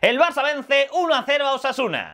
El Barça vence 1 0 a Osasuna.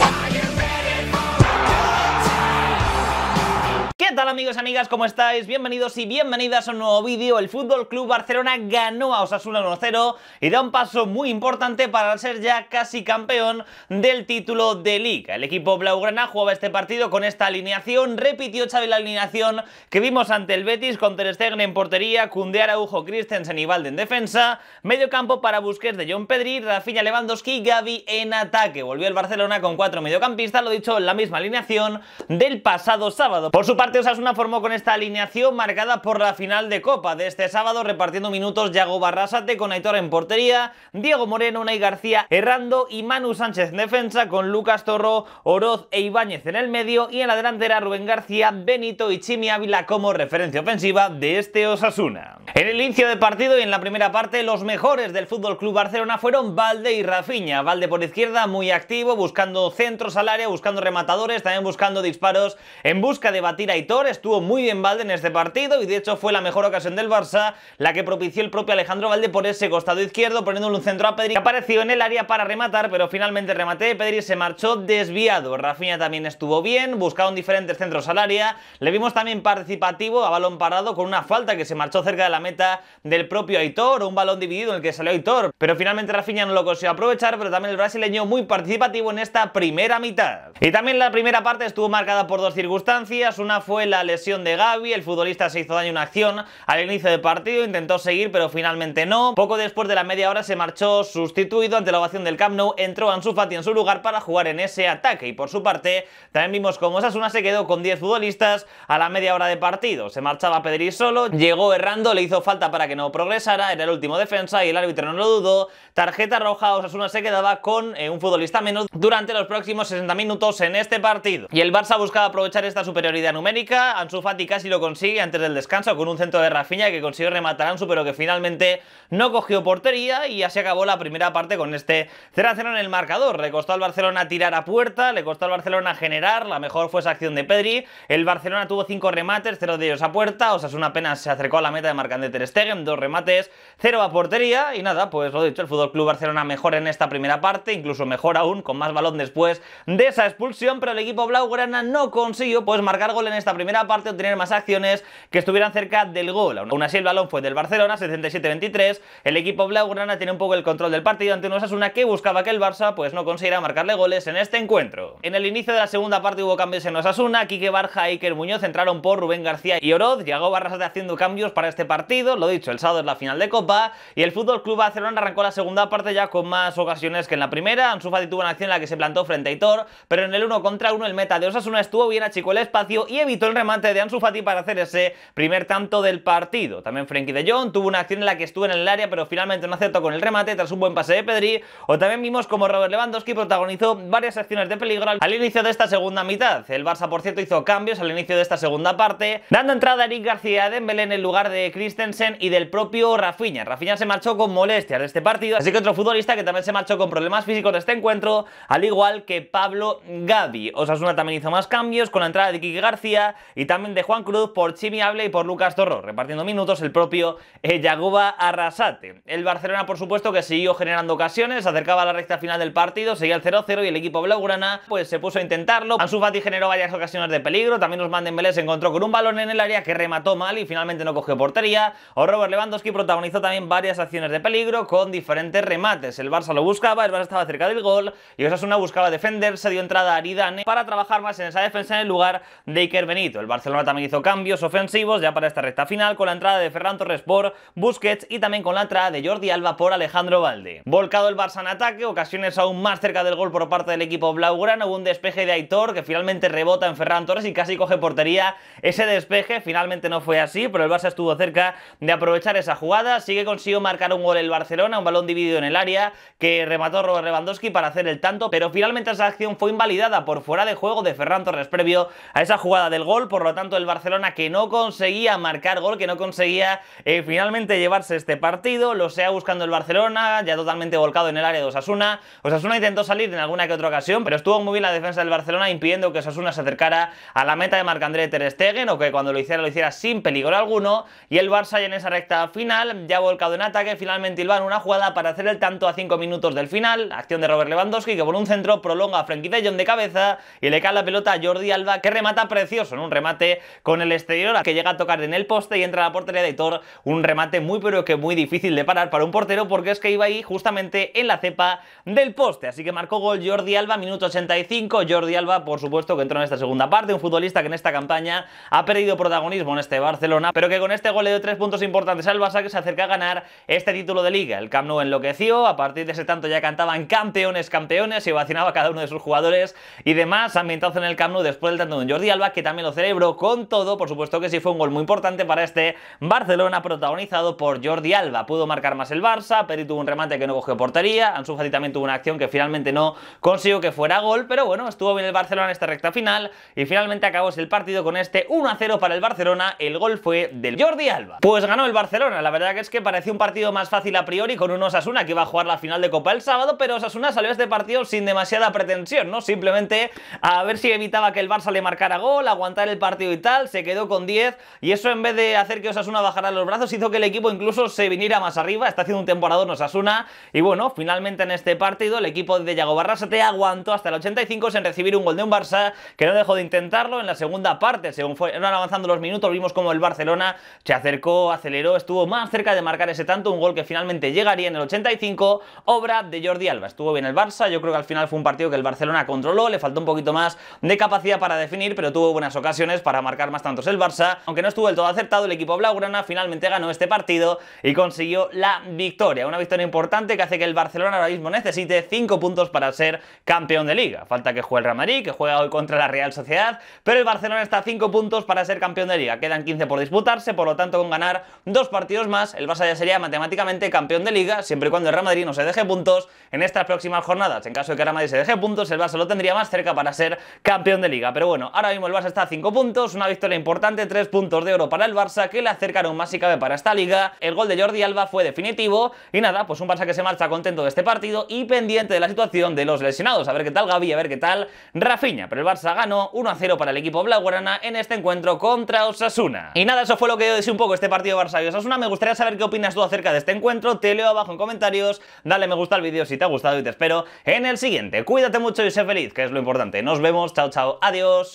¿Qué tal amigos y amigas? ¿Cómo estáis? Bienvenidos y bienvenidas a un nuevo vídeo. El Fútbol Club Barcelona ganó a Osasuna 1-0 y da un paso muy importante para ser ya casi campeón del título de Liga. El equipo blaugrana jugaba este partido con esta alineación, repitió Xavi la alineación que vimos ante el Betis con Ter Stegen en portería, Koundé Araujo, Christensen y Valde en defensa, medio campo para Busquets de John Pedri, Rafinha Lewandowski y Gaby en ataque. Volvió el Barcelona con cuatro mediocampistas, lo dicho, la misma alineación del pasado sábado. Por su parte Osasuna formó con esta alineación marcada por la final de Copa de este sábado, repartiendo minutos Yago Barrasate con Aitor en portería, Diego Moreno, Nay García errando y Manu Sánchez en defensa con Lucas Torro, Oroz e Ibáñez en el medio y en la delantera Rubén García, Benito y Chimi Ávila como referencia ofensiva de este Osasuna. En el inicio de partido y en la primera parte, los mejores del FC Barcelona fueron Valde y Rafiña. Valde por izquierda, muy activo, buscando centros al área, buscando rematadores, también buscando disparos en busca de batir a estuvo muy bien Valde en este partido y de hecho fue la mejor ocasión del Barça, la que propició el propio Alejandro Valde por ese costado izquierdo, poniéndole un centro a Pedri, que apareció en el área para rematar, pero finalmente rematé remate de Pedri se marchó desviado. Rafinha también estuvo bien, buscaron diferentes centros al área, le vimos también participativo a balón parado con una falta que se marchó cerca de la meta del propio Aitor, un balón dividido en el que salió Aitor, pero finalmente Rafinha no lo consiguió aprovechar, pero también el brasileño muy participativo en esta primera mitad. Y también la primera parte estuvo marcada por dos circunstancias, una fue fue la lesión de Gaby, el futbolista se hizo daño en una acción al inicio del partido, intentó seguir pero finalmente no. Poco después de la media hora se marchó sustituido ante la ovación del Camp Nou, entró Ansu Fati en su lugar para jugar en ese ataque y por su parte también vimos como Osasuna se quedó con 10 futbolistas a la media hora de partido. Se marchaba Pedri solo, llegó errando, le hizo falta para que no progresara, era el último defensa y el árbitro no lo dudó. Tarjeta roja, Osasuna se quedaba con eh, un futbolista menos durante los próximos 60 minutos en este partido. Y el Barça buscaba aprovechar esta superioridad numérica Ansu Fati casi lo consigue antes del descanso con un centro de Rafinha que consiguió rematar Ansu, pero que finalmente no cogió portería y así acabó la primera parte con este 0-0 en el marcador. Le costó al Barcelona tirar a puerta, le costó al Barcelona generar, la mejor fue esa acción de Pedri. El Barcelona tuvo 5 remates, 0 de ellos a puerta, o sea es una pena, se acercó a la meta de Marcandé Ter Stegen, 2 remates, 0 a portería y nada, pues lo dicho, el Fútbol Club Barcelona mejor en esta primera parte, incluso mejor aún con más balón después de esa expulsión, pero el equipo blaugrana no consiguió pues marcar gol en esta primera parte obtener más acciones que estuvieran cerca del gol. Aún así el balón fue del Barcelona, 67 23 El equipo blaugrana tiene un poco el control del partido ante un Osasuna que buscaba que el Barça pues no consiguiera marcarle goles en este encuentro. En el inicio de la segunda parte hubo cambios en Osasuna, Quique Barja y e Iker Muñoz entraron por Rubén García y Oroz, llegó Barrasate haciendo cambios para este partido, lo dicho, el sábado es la final de Copa y el Fútbol Club Barcelona arrancó la segunda parte ya con más ocasiones que en la primera, Ansu Fati tuvo una acción en la que se plantó frente a Hitor, pero en el 1 contra 1 el meta de Osasuna estuvo bien achicó el espacio y evitó el remate de Ansu Fati para hacer ese primer tanto del partido. También Frenkie de Jong tuvo una acción en la que estuvo en el área, pero finalmente no aceptó con el remate tras un buen pase de Pedri. O también vimos como Robert Lewandowski protagonizó varias acciones de peligro al inicio de esta segunda mitad. El Barça, por cierto, hizo cambios al inicio de esta segunda parte, dando entrada a Eric García de Dembélé en el lugar de Christensen y del propio Rafinha. Rafinha se marchó con molestias de este partido, así que otro futbolista que también se marchó con problemas físicos de este encuentro, al igual que Pablo Gavi. Osasuna también hizo más cambios con la entrada de Kiki García y también de Juan Cruz por Chimi Able y por Lucas Torro, repartiendo minutos el propio eh, Yaguba Arrasate. El Barcelona, por supuesto, que siguió generando ocasiones, acercaba a la recta final del partido, seguía el 0-0 y el equipo blaugrana pues se puso a intentarlo. Ansu Fati generó varias ocasiones de peligro, también Osman Dembélé se encontró con un balón en el área que remató mal y finalmente no cogió portería. O Robert Lewandowski protagonizó también varias acciones de peligro con diferentes remates. El Barça lo buscaba, el Barça estaba cerca del gol y Osasuna buscaba defenderse, dio entrada a Aridane para trabajar más en esa defensa en el lugar de Iker el Barcelona también hizo cambios ofensivos ya para esta recta final con la entrada de Ferran Torres por Busquets y también con la entrada de Jordi Alba por Alejandro Valde. Volcado el Barça en ataque, ocasiones aún más cerca del gol por parte del equipo blaugrana, hubo un despeje de Aitor que finalmente rebota en Ferran Torres y casi coge portería ese despeje, finalmente no fue así, pero el Barça estuvo cerca de aprovechar esa jugada, Sigue que consiguió marcar un gol el Barcelona, un balón dividido en el área que remató Robert Lewandowski para hacer el tanto, pero finalmente esa acción fue invalidada por fuera de juego de Ferran Torres previo a esa jugada del gol, por lo tanto el Barcelona que no conseguía marcar gol, que no conseguía eh, finalmente llevarse este partido, lo sea buscando el Barcelona, ya totalmente volcado en el área de Osasuna. Osasuna intentó salir en alguna que otra ocasión, pero estuvo muy bien la defensa del Barcelona impidiendo que Osasuna se acercara a la meta de Marc-André Ter Stegen o que cuando lo hiciera lo hiciera sin peligro alguno y el Barça ya en esa recta final, ya volcado en ataque, finalmente Ilvan una jugada para hacer el tanto a 5 minutos del final, acción de Robert Lewandowski que por un centro prolonga a Frenkie de cabeza y le cae la pelota a Jordi Alba que remata precioso un remate con el exterior que llega a tocar en el poste y entra a la portería de Hitor un remate muy pero que muy difícil de parar para un portero porque es que iba ahí justamente en la cepa del poste, así que marcó gol Jordi Alba, minuto 85, Jordi Alba por supuesto que entró en esta segunda parte, un futbolista que en esta campaña ha perdido protagonismo en este Barcelona, pero que con este gol de tres puntos importantes al Barça que se acerca a ganar este título de liga, el Camp Nou enloqueció, a partir de ese tanto ya cantaban campeones, campeones, y vacinaba a cada uno de sus jugadores y demás, ambientazo en el Camp Nou después del tanto de Jordi Alba que también lo cerebro con todo, por supuesto que sí fue un gol muy importante para este Barcelona protagonizado por Jordi Alba. Pudo marcar más el Barça, Peri tuvo un remate que no cogió portería, Ansu Fati también tuvo una acción que finalmente no consiguió que fuera gol, pero bueno, estuvo bien el Barcelona en esta recta final y finalmente acabó el partido con este 1-0 para el Barcelona, el gol fue del Jordi Alba. Pues ganó el Barcelona, la verdad que es que parecía un partido más fácil a priori con un Osasuna que iba a jugar la final de Copa el sábado, pero Osasuna salió a este partido sin demasiada pretensión, ¿no? Simplemente a ver si evitaba que el Barça le marcara gol, aguantaba el partido y tal, se quedó con 10 y eso en vez de hacer que Osasuna bajara los brazos hizo que el equipo incluso se viniera más arriba, está haciendo un temporadón Osasuna y bueno, finalmente en este partido el equipo de se te aguantó hasta el 85 sin recibir un gol de un Barça que no dejó de intentarlo en la segunda parte, según fueron avanzando los minutos vimos como el Barcelona se acercó, aceleró, estuvo más cerca de marcar ese tanto, un gol que finalmente llegaría en el 85, obra de Jordi Alba, estuvo bien el Barça, yo creo que al final fue un partido que el Barcelona controló, le faltó un poquito más de capacidad para definir, pero tuvo buenas ocasiones ocasiones para marcar más tantos el Barça. Aunque no estuvo del todo acertado, el equipo blaugrana finalmente ganó este partido y consiguió la victoria. Una victoria importante que hace que el Barcelona ahora mismo necesite 5 puntos para ser campeón de liga. Falta que juegue el Real Madrid, que juega hoy contra la Real Sociedad, pero el Barcelona está a 5 puntos para ser campeón de liga. Quedan 15 por disputarse, por lo tanto con ganar dos partidos más, el Barça ya sería matemáticamente campeón de liga, siempre y cuando el Real Madrid no se deje puntos en estas próximas jornadas. En caso de que el Real Madrid se deje puntos, el Barça lo tendría más cerca para ser campeón de liga. Pero bueno, ahora mismo el Barça está 5 puntos, una victoria importante, 3 puntos de oro para el Barça que le acercaron más y cabe para esta liga. El gol de Jordi Alba fue definitivo y nada, pues un Barça que se marcha contento de este partido y pendiente de la situación de los lesionados. A ver qué tal Gaby, a ver qué tal Rafiña. Pero el Barça ganó 1 0 para el equipo blaugrana en este encuentro contra Osasuna. Y nada, eso fue lo que yo decía un poco este partido Barça y Osasuna. Me gustaría saber qué opinas tú acerca de este encuentro. Te leo abajo en comentarios, dale me gusta al vídeo si te ha gustado y te espero en el siguiente. Cuídate mucho y sé feliz, que es lo importante. Nos vemos, chao chao, adiós.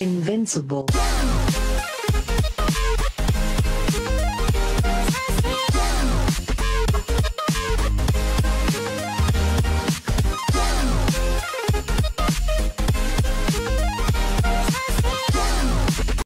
down.